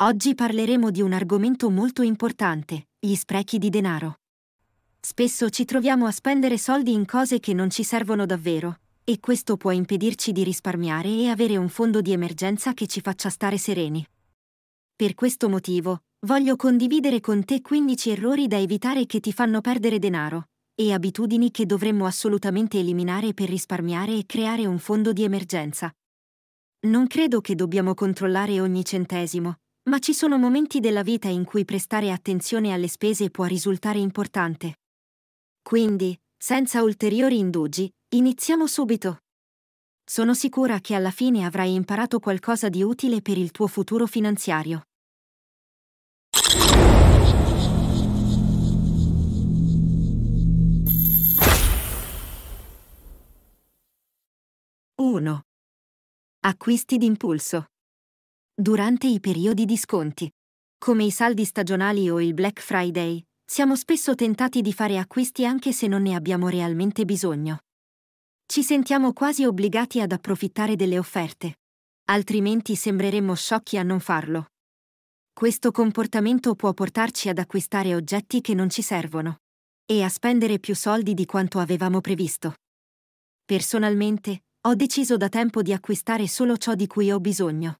Oggi parleremo di un argomento molto importante, gli sprechi di denaro. Spesso ci troviamo a spendere soldi in cose che non ci servono davvero, e questo può impedirci di risparmiare e avere un fondo di emergenza che ci faccia stare sereni. Per questo motivo, voglio condividere con te 15 errori da evitare che ti fanno perdere denaro, e abitudini che dovremmo assolutamente eliminare per risparmiare e creare un fondo di emergenza. Non credo che dobbiamo controllare ogni centesimo, ma ci sono momenti della vita in cui prestare attenzione alle spese può risultare importante. Quindi, senza ulteriori indugi, iniziamo subito. Sono sicura che alla fine avrai imparato qualcosa di utile per il tuo futuro finanziario. Acquisti d'impulso durante i periodi di sconti. Come i saldi stagionali o il Black Friday, siamo spesso tentati di fare acquisti anche se non ne abbiamo realmente bisogno. Ci sentiamo quasi obbligati ad approfittare delle offerte, altrimenti sembreremmo sciocchi a non farlo. Questo comportamento può portarci ad acquistare oggetti che non ci servono e a spendere più soldi di quanto avevamo previsto. Personalmente, ho deciso da tempo di acquistare solo ciò di cui ho bisogno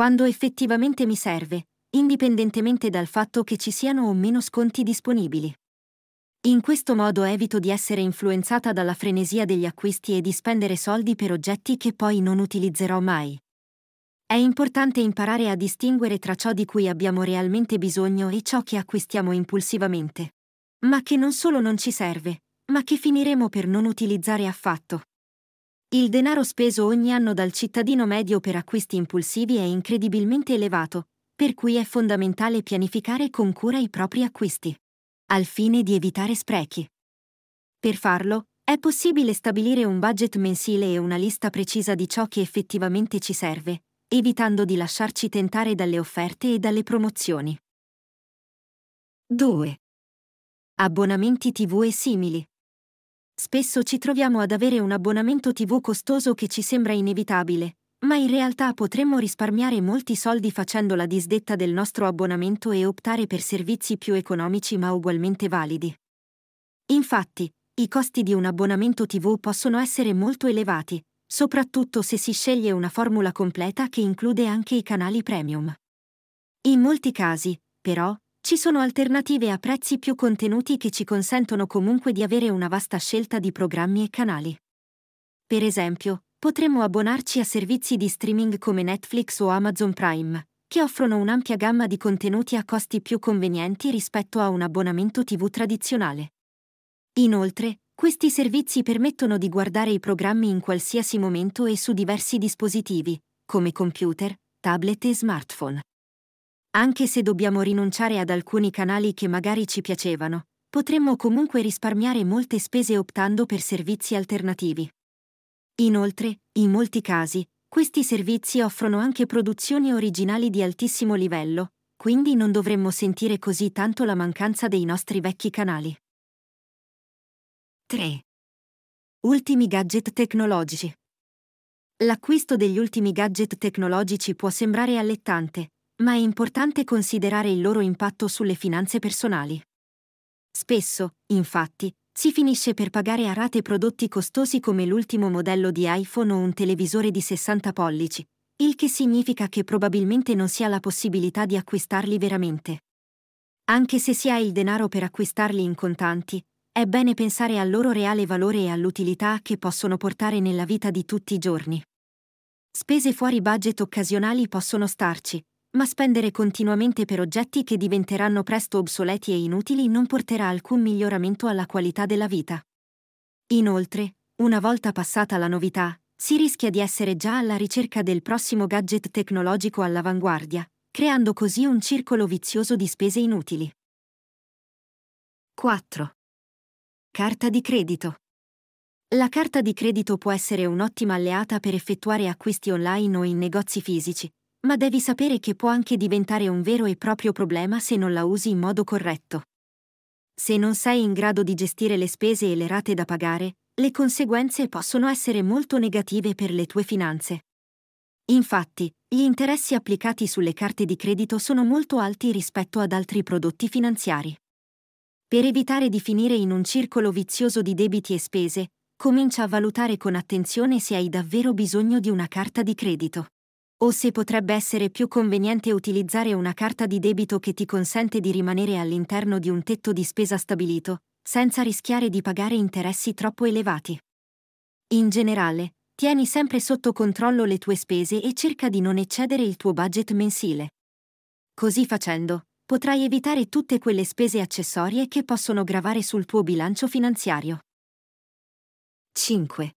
quando effettivamente mi serve, indipendentemente dal fatto che ci siano o meno sconti disponibili. In questo modo evito di essere influenzata dalla frenesia degli acquisti e di spendere soldi per oggetti che poi non utilizzerò mai. È importante imparare a distinguere tra ciò di cui abbiamo realmente bisogno e ciò che acquistiamo impulsivamente. Ma che non solo non ci serve, ma che finiremo per non utilizzare affatto. Il denaro speso ogni anno dal cittadino medio per acquisti impulsivi è incredibilmente elevato, per cui è fondamentale pianificare con cura i propri acquisti, al fine di evitare sprechi. Per farlo, è possibile stabilire un budget mensile e una lista precisa di ciò che effettivamente ci serve, evitando di lasciarci tentare dalle offerte e dalle promozioni. 2. Abbonamenti TV e simili. Spesso ci troviamo ad avere un abbonamento TV costoso che ci sembra inevitabile, ma in realtà potremmo risparmiare molti soldi facendo la disdetta del nostro abbonamento e optare per servizi più economici ma ugualmente validi. Infatti, i costi di un abbonamento TV possono essere molto elevati, soprattutto se si sceglie una formula completa che include anche i canali premium. In molti casi, però, ci sono alternative a prezzi più contenuti che ci consentono comunque di avere una vasta scelta di programmi e canali. Per esempio, potremmo abbonarci a servizi di streaming come Netflix o Amazon Prime, che offrono un'ampia gamma di contenuti a costi più convenienti rispetto a un abbonamento TV tradizionale. Inoltre, questi servizi permettono di guardare i programmi in qualsiasi momento e su diversi dispositivi, come computer, tablet e smartphone. Anche se dobbiamo rinunciare ad alcuni canali che magari ci piacevano, potremmo comunque risparmiare molte spese optando per servizi alternativi. Inoltre, in molti casi, questi servizi offrono anche produzioni originali di altissimo livello, quindi non dovremmo sentire così tanto la mancanza dei nostri vecchi canali. 3. Ultimi gadget tecnologici. L'acquisto degli ultimi gadget tecnologici può sembrare allettante, ma è importante considerare il loro impatto sulle finanze personali. Spesso, infatti, si finisce per pagare a rate prodotti costosi come l'ultimo modello di iPhone o un televisore di 60 pollici, il che significa che probabilmente non si ha la possibilità di acquistarli veramente. Anche se si ha il denaro per acquistarli in contanti, è bene pensare al loro reale valore e all'utilità che possono portare nella vita di tutti i giorni. Spese fuori budget occasionali possono starci, ma spendere continuamente per oggetti che diventeranno presto obsoleti e inutili non porterà alcun miglioramento alla qualità della vita. Inoltre, una volta passata la novità, si rischia di essere già alla ricerca del prossimo gadget tecnologico all'avanguardia, creando così un circolo vizioso di spese inutili. 4. Carta di credito. La carta di credito può essere un'ottima alleata per effettuare acquisti online o in negozi fisici, ma devi sapere che può anche diventare un vero e proprio problema se non la usi in modo corretto. Se non sei in grado di gestire le spese e le rate da pagare, le conseguenze possono essere molto negative per le tue finanze. Infatti, gli interessi applicati sulle carte di credito sono molto alti rispetto ad altri prodotti finanziari. Per evitare di finire in un circolo vizioso di debiti e spese, comincia a valutare con attenzione se hai davvero bisogno di una carta di credito o se potrebbe essere più conveniente utilizzare una carta di debito che ti consente di rimanere all'interno di un tetto di spesa stabilito, senza rischiare di pagare interessi troppo elevati. In generale, tieni sempre sotto controllo le tue spese e cerca di non eccedere il tuo budget mensile. Così facendo, potrai evitare tutte quelle spese accessorie che possono gravare sul tuo bilancio finanziario. 5.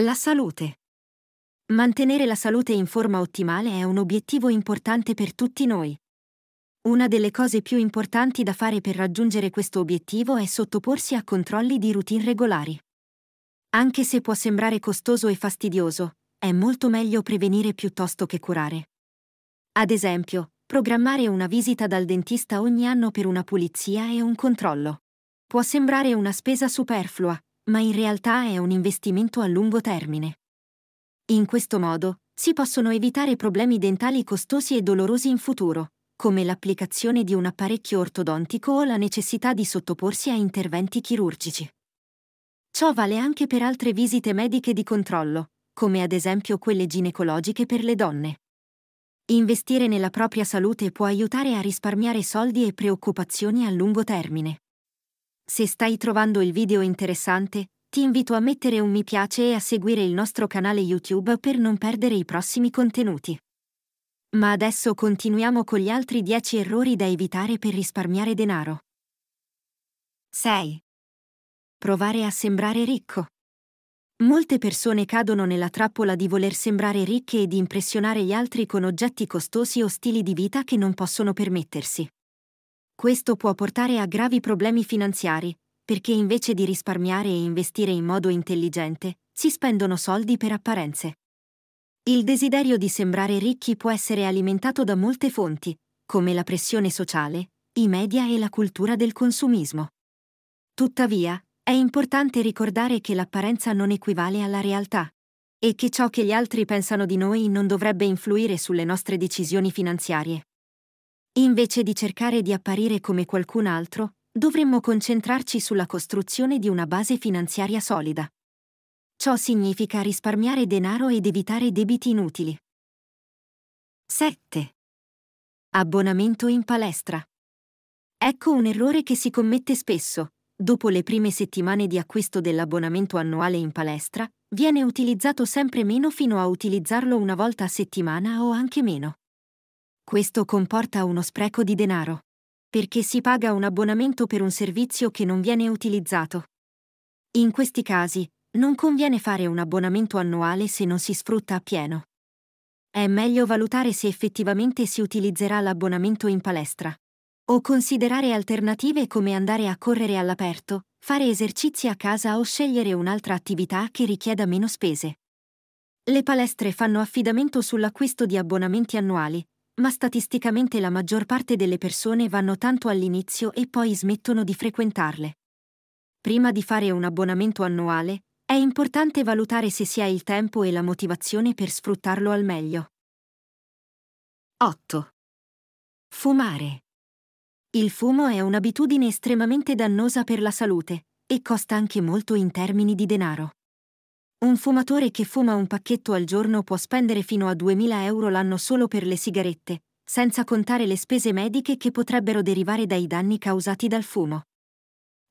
La salute. Mantenere la salute in forma ottimale è un obiettivo importante per tutti noi. Una delle cose più importanti da fare per raggiungere questo obiettivo è sottoporsi a controlli di routine regolari. Anche se può sembrare costoso e fastidioso, è molto meglio prevenire piuttosto che curare. Ad esempio, programmare una visita dal dentista ogni anno per una pulizia e un controllo. Può sembrare una spesa superflua, ma in realtà è un investimento a lungo termine. In questo modo si possono evitare problemi dentali costosi e dolorosi in futuro, come l'applicazione di un apparecchio ortodontico o la necessità di sottoporsi a interventi chirurgici. Ciò vale anche per altre visite mediche di controllo, come ad esempio quelle ginecologiche per le donne. Investire nella propria salute può aiutare a risparmiare soldi e preoccupazioni a lungo termine. Se stai trovando il video interessante, ti invito a mettere un mi piace e a seguire il nostro canale YouTube per non perdere i prossimi contenuti. Ma adesso continuiamo con gli altri 10 errori da evitare per risparmiare denaro. 6. Provare a sembrare ricco. Molte persone cadono nella trappola di voler sembrare ricche e di impressionare gli altri con oggetti costosi o stili di vita che non possono permettersi. Questo può portare a gravi problemi finanziari, perché invece di risparmiare e investire in modo intelligente, si spendono soldi per apparenze. Il desiderio di sembrare ricchi può essere alimentato da molte fonti, come la pressione sociale, i media e la cultura del consumismo. Tuttavia, è importante ricordare che l'apparenza non equivale alla realtà e che ciò che gli altri pensano di noi non dovrebbe influire sulle nostre decisioni finanziarie. Invece di cercare di apparire come qualcun altro, dovremmo concentrarci sulla costruzione di una base finanziaria solida. Ciò significa risparmiare denaro ed evitare debiti inutili. 7. Abbonamento in palestra. Ecco un errore che si commette spesso. Dopo le prime settimane di acquisto dell'abbonamento annuale in palestra, viene utilizzato sempre meno fino a utilizzarlo una volta a settimana o anche meno. Questo comporta uno spreco di denaro perché si paga un abbonamento per un servizio che non viene utilizzato. In questi casi, non conviene fare un abbonamento annuale se non si sfrutta appieno. È meglio valutare se effettivamente si utilizzerà l'abbonamento in palestra. O considerare alternative come andare a correre all'aperto, fare esercizi a casa o scegliere un'altra attività che richieda meno spese. Le palestre fanno affidamento sull'acquisto di abbonamenti annuali, ma statisticamente la maggior parte delle persone vanno tanto all'inizio e poi smettono di frequentarle. Prima di fare un abbonamento annuale, è importante valutare se si ha il tempo e la motivazione per sfruttarlo al meglio. 8. Fumare. Il fumo è un'abitudine estremamente dannosa per la salute e costa anche molto in termini di denaro. Un fumatore che fuma un pacchetto al giorno può spendere fino a 2.000 euro l'anno solo per le sigarette, senza contare le spese mediche che potrebbero derivare dai danni causati dal fumo.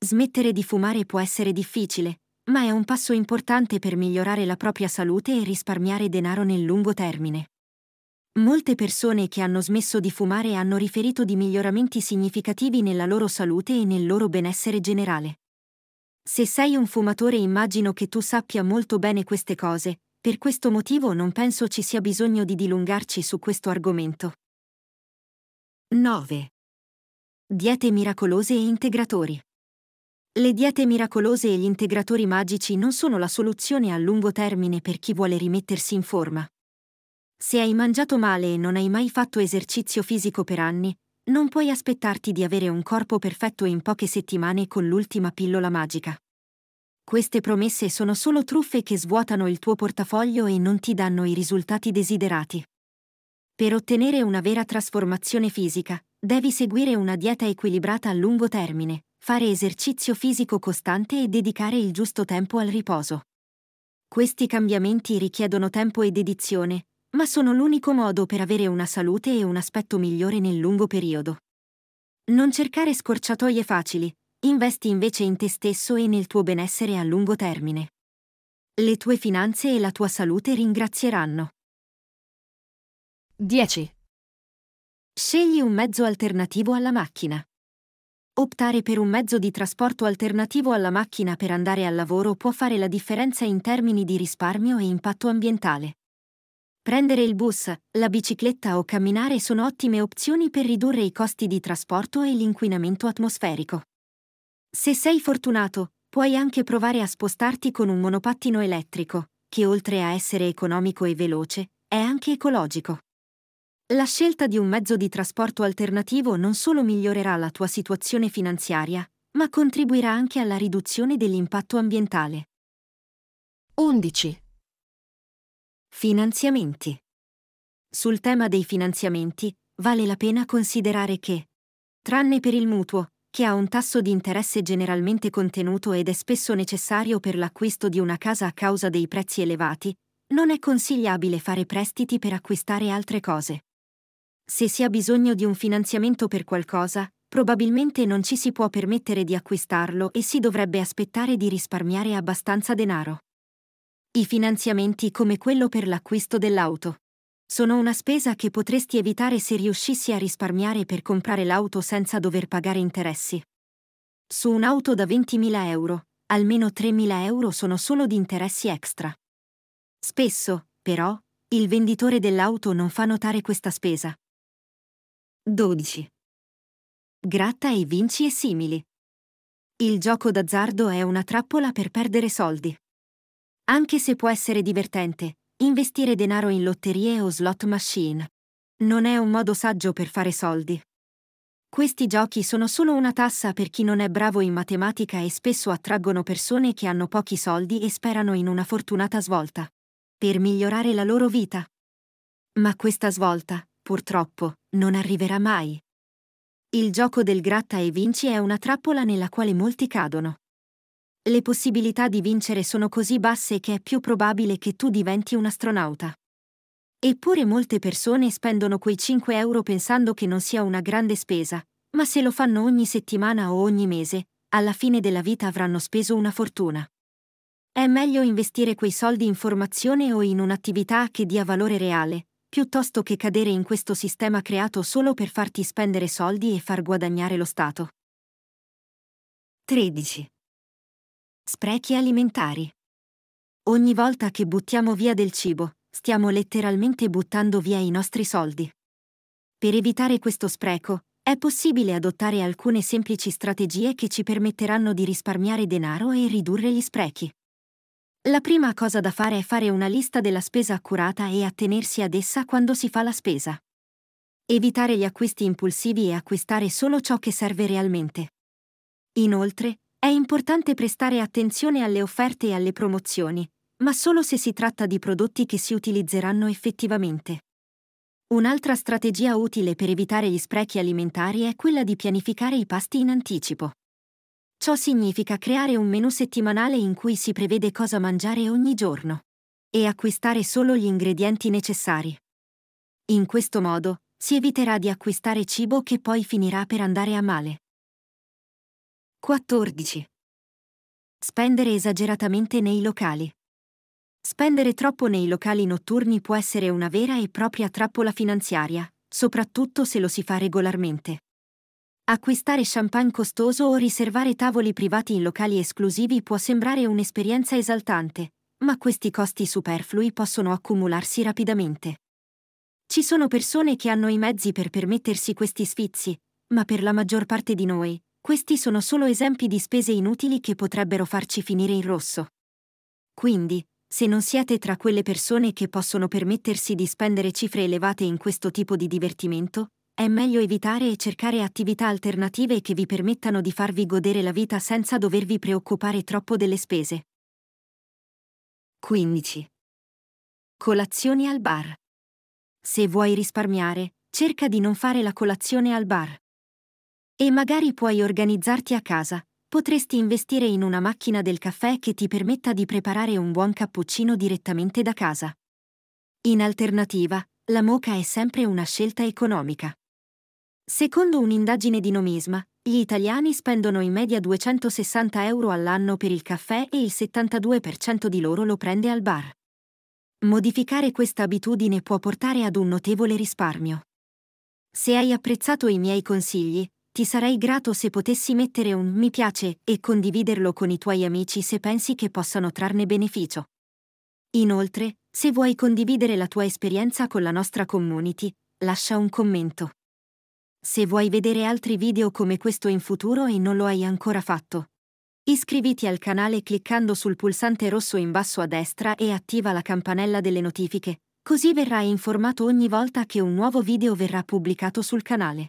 Smettere di fumare può essere difficile, ma è un passo importante per migliorare la propria salute e risparmiare denaro nel lungo termine. Molte persone che hanno smesso di fumare hanno riferito di miglioramenti significativi nella loro salute e nel loro benessere generale. Se sei un fumatore immagino che tu sappia molto bene queste cose, per questo motivo non penso ci sia bisogno di dilungarci su questo argomento. 9. Diete miracolose e integratori. Le diete miracolose e gli integratori magici non sono la soluzione a lungo termine per chi vuole rimettersi in forma. Se hai mangiato male e non hai mai fatto esercizio fisico per anni, non puoi aspettarti di avere un corpo perfetto in poche settimane con l'ultima pillola magica. Queste promesse sono solo truffe che svuotano il tuo portafoglio e non ti danno i risultati desiderati. Per ottenere una vera trasformazione fisica, devi seguire una dieta equilibrata a lungo termine, fare esercizio fisico costante e dedicare il giusto tempo al riposo. Questi cambiamenti richiedono tempo e dedizione, ma sono l'unico modo per avere una salute e un aspetto migliore nel lungo periodo. Non cercare scorciatoie facili, investi invece in te stesso e nel tuo benessere a lungo termine. Le tue finanze e la tua salute ringrazieranno. 10. Scegli un mezzo alternativo alla macchina. Optare per un mezzo di trasporto alternativo alla macchina per andare al lavoro può fare la differenza in termini di risparmio e impatto ambientale. Prendere il bus, la bicicletta o camminare sono ottime opzioni per ridurre i costi di trasporto e l'inquinamento atmosferico. Se sei fortunato, puoi anche provare a spostarti con un monopattino elettrico, che oltre a essere economico e veloce, è anche ecologico. La scelta di un mezzo di trasporto alternativo non solo migliorerà la tua situazione finanziaria, ma contribuirà anche alla riduzione dell'impatto ambientale. 11. Finanziamenti. Sul tema dei finanziamenti, vale la pena considerare che, tranne per il mutuo, che ha un tasso di interesse generalmente contenuto ed è spesso necessario per l'acquisto di una casa a causa dei prezzi elevati, non è consigliabile fare prestiti per acquistare altre cose. Se si ha bisogno di un finanziamento per qualcosa, probabilmente non ci si può permettere di acquistarlo e si dovrebbe aspettare di risparmiare abbastanza denaro. I finanziamenti come quello per l'acquisto dell'auto. Sono una spesa che potresti evitare se riuscissi a risparmiare per comprare l'auto senza dover pagare interessi. Su un'auto da 20.000 euro, almeno 3.000 euro sono solo di interessi extra. Spesso, però, il venditore dell'auto non fa notare questa spesa. 12. Gratta e vinci e simili. Il gioco d'azzardo è una trappola per perdere soldi. Anche se può essere divertente, investire denaro in lotterie o slot machine non è un modo saggio per fare soldi. Questi giochi sono solo una tassa per chi non è bravo in matematica e spesso attraggono persone che hanno pochi soldi e sperano in una fortunata svolta. Per migliorare la loro vita. Ma questa svolta, purtroppo, non arriverà mai. Il gioco del gratta e vinci è una trappola nella quale molti cadono. Le possibilità di vincere sono così basse che è più probabile che tu diventi un astronauta. Eppure molte persone spendono quei 5 euro pensando che non sia una grande spesa, ma se lo fanno ogni settimana o ogni mese, alla fine della vita avranno speso una fortuna. È meglio investire quei soldi in formazione o in un'attività che dia valore reale, piuttosto che cadere in questo sistema creato solo per farti spendere soldi e far guadagnare lo Stato. 13. Sprechi alimentari. Ogni volta che buttiamo via del cibo, stiamo letteralmente buttando via i nostri soldi. Per evitare questo spreco, è possibile adottare alcune semplici strategie che ci permetteranno di risparmiare denaro e ridurre gli sprechi. La prima cosa da fare è fare una lista della spesa accurata e attenersi ad essa quando si fa la spesa. Evitare gli acquisti impulsivi e acquistare solo ciò che serve realmente. Inoltre, è importante prestare attenzione alle offerte e alle promozioni, ma solo se si tratta di prodotti che si utilizzeranno effettivamente. Un'altra strategia utile per evitare gli sprechi alimentari è quella di pianificare i pasti in anticipo. Ciò significa creare un menù settimanale in cui si prevede cosa mangiare ogni giorno e acquistare solo gli ingredienti necessari. In questo modo si eviterà di acquistare cibo che poi finirà per andare a male. 14. Spendere esageratamente nei locali. Spendere troppo nei locali notturni può essere una vera e propria trappola finanziaria, soprattutto se lo si fa regolarmente. Acquistare champagne costoso o riservare tavoli privati in locali esclusivi può sembrare un'esperienza esaltante, ma questi costi superflui possono accumularsi rapidamente. Ci sono persone che hanno i mezzi per permettersi questi sfizi, ma per la maggior parte di noi, questi sono solo esempi di spese inutili che potrebbero farci finire in rosso. Quindi, se non siete tra quelle persone che possono permettersi di spendere cifre elevate in questo tipo di divertimento, è meglio evitare e cercare attività alternative che vi permettano di farvi godere la vita senza dovervi preoccupare troppo delle spese. 15. Colazioni al bar. Se vuoi risparmiare, cerca di non fare la colazione al bar. E magari puoi organizzarti a casa. Potresti investire in una macchina del caffè che ti permetta di preparare un buon cappuccino direttamente da casa. In alternativa, la moca è sempre una scelta economica. Secondo un'indagine di Nomisma, gli italiani spendono in media 260 euro all'anno per il caffè e il 72% di loro lo prende al bar. Modificare questa abitudine può portare ad un notevole risparmio. Se hai apprezzato i miei consigli, ti sarei grato se potessi mettere un mi piace e condividerlo con i tuoi amici se pensi che possano trarne beneficio. Inoltre, se vuoi condividere la tua esperienza con la nostra community, lascia un commento. Se vuoi vedere altri video come questo in futuro e non lo hai ancora fatto, iscriviti al canale cliccando sul pulsante rosso in basso a destra e attiva la campanella delle notifiche, così verrai informato ogni volta che un nuovo video verrà pubblicato sul canale.